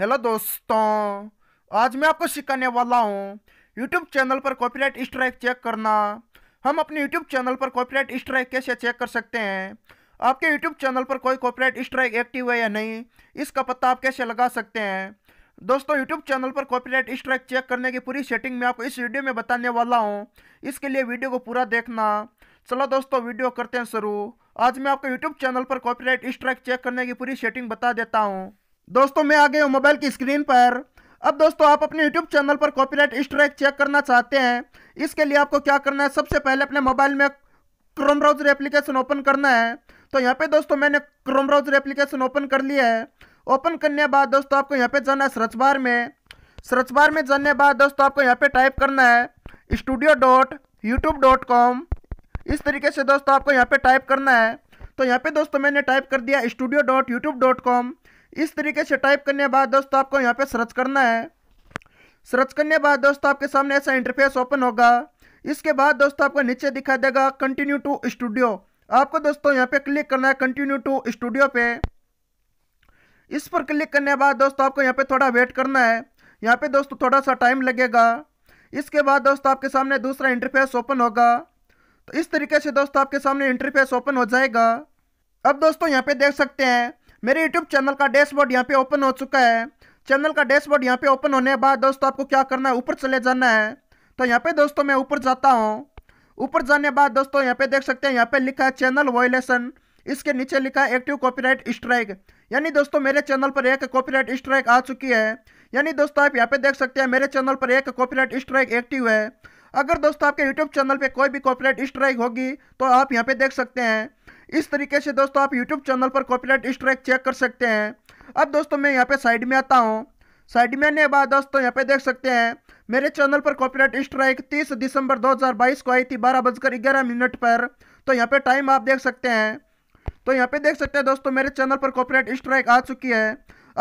hello दोस्तों आज मैं आपको सिखाने वाला हूँ यूट्यूब चैनल पर कॉपीराइट स्ट्राइक चेक करना हम अपने यूट्यूब चैनल पर कॉपीराइट स्ट्राइक कैसे चेक कर सकते हैं आपके यूट्यूब चैनल पर कोई कॉपीराइट स्ट्राइक एक्टिव है या नहीं इसका पता आप कैसे लगा सकते हैं दोस्तों यूट्यूब चैनल पर कॉपीराइट स्ट्राइक चेक करने की पूरी सेटिंग मैं आपको इस वीडियो में बताने वाला हूँ इसके लिए वीडियो को पूरा देखना चलो दोस्तों वीडियो करते हैं शुरू आज मैं आपको यूट्यूब चैनल पर कॉपीराइट स्ट्राइक चेक करने की पूरी सेटिंग बता देता हूँ दोस्तों मैं आ गया हूँ मोबाइल की स्क्रीन पर अब दोस्तों आप अपने YouTube चैनल पर कॉपीराइट स्ट्राइक चेक करना चाहते हैं इसके लिए आपको क्या करना है सबसे पहले अपने मोबाइल में क्रोम ब्राउजर एप्लीकेशन ओपन करना है तो यहाँ पे दोस्तों मैंने क्रोम ब्राउजर एप्लीकेशन ओपन कर लिया है ओपन करने के बाद दोस्तों आपको यहाँ पे जाना है सर्च बार में सर्च बार में जाने के बाद दोस्तों आपको यहाँ पे टाइप करना है studio dot YouTube dot com इस तरीके से दोस्तों आपको यहाँ पे टाइप करना है तो यहाँ पे दोस्तों मैंने टाइप कर दिया studio dot YouTube dot com इस तरीके से टाइप करने के बाद दोस्तों आपको यहाँ पे सर्च करना है सर्च करने के बाद दोस्तों आपके सामने ऐसा इंटरफेस ओपन होगा इसके बाद दोस्तों आपको नीचे दिखा देगा कंटिन्यू टू स्टूडियो आपको दोस्तों यहाँ पे क्लिक करना है कंटिन्यू टू स्टूडियो पे इस पर क्लिक करने के बाद दोस्तों आपको यहाँ पे थोड़ा वेट करना है यहाँ पे दोस्तों थोड़ा सा टाइम लगेगा इसके बाद दोस्तों आपके सामने दूसरा इंटरफेस ओपन होगा तो इस तरीके से दोस्तों आपके सामने इंटरफेस ओपन हो जाएगा अब दोस्तों यहाँ पे देख सकते हैं मेरे यूट्यूब चैनल का डैशबोर्ड यहाँ पे ओपन हो चुका है चैनल का डैशबोर्ड यहाँ पे ओपन होने के बाद दोस्तों आपको क्या करना है ऊपर चले जाना है तो यहाँ पे दोस्तों मैं ऊपर जाता हूँ ऊपर जाने बाद दोस्तों यहाँ पे देख सकते हैं यहाँ पे लिखा है चैनल वॉयलेशन इसके नीचे लिखा है एक्टिव कॉपीराइट स्ट्राइक यानी दोस्तों मेरे चैनल पर एक कॉपीराइट स्ट्राइक आ चुकी है यानी दोस्तों आप यहाँ पे देख सकते हैं मेरे चैनल पर एक कॉपीराइट स्ट्राइक एक्टिव है अगर दोस्तों आपके यूट्यूब चैनल पर कोई भी कॉपीराइट स्ट्राइक होगी तो आप यहाँ पे देख सकते हैं इस तरीके से दोस्तों आप यूट्यूब चैनल पर कॉपीराइट स्ट्राइक चेक कर सकते हैं अब दोस्तों मैं यहाँ पे साइड में आता हूँ साइड में आने बाद दोस्तों यहाँ पे देख सकते हैं मेरे चैनल पर कॉपीराइट स्ट्राइक 30 दिसंबर 2022 को आई थी बारह बजकर ग्यारह मिनट पर तो यहाँ पे टाइम आप देख सकते हैं तो यहाँ पे देख सकते हैं दोस्तों मेरे चैनल पर कॉपीराइट स्ट्राइक आ चुकी है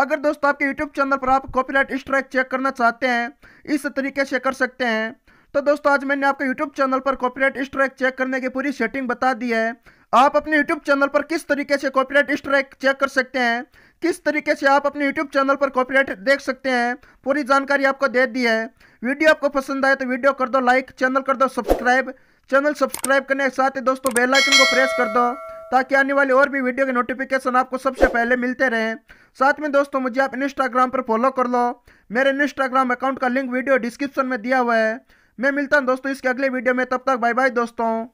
अगर दोस्तों आपके यूट्यूब चैनल पर आप कॉपीराइट स्ट्राइक चेक करना चाहते हैं इस तरीके से कर सकते हैं तो दोस्तों आज मैंने आपके यूट्यूब चैनल पर कॉपीराइट स्ट्राइक चेक करने की पूरी सेटिंग बता दी है आप अपने यूट्यूब चैनल पर किस तरीके से कॉपीराइट स्ट्राइक चेक कर सकते हैं किस तरीके से आप अपने यूट्यूब चैनल पर कॉपीराइट देख सकते हैं पूरी जानकारी आपको दे दी है वीडियो आपको पसंद आए तो वीडियो कर दो लाइक चैनल कर दो सब्सक्राइब चैनल सब्सक्राइब करने के साथ ही दोस्तों बेल आइकन को प्रेस कर दो ताकि आने वाले और भी वीडियो के नोटिफिकेशन आपको सबसे पहले मिलते रहें साथ में दोस्तों मुझे आप इंस्टाग्राम पर फॉलो कर लो मेरे इंस्टाग्राम अकाउंट का लिंक वीडियो डिस्क्रिप्शन में दिया हुआ है मैं मिलता हूँ दोस्तों इसके अगले वीडियो में तब तक बाय बाय दोस्तों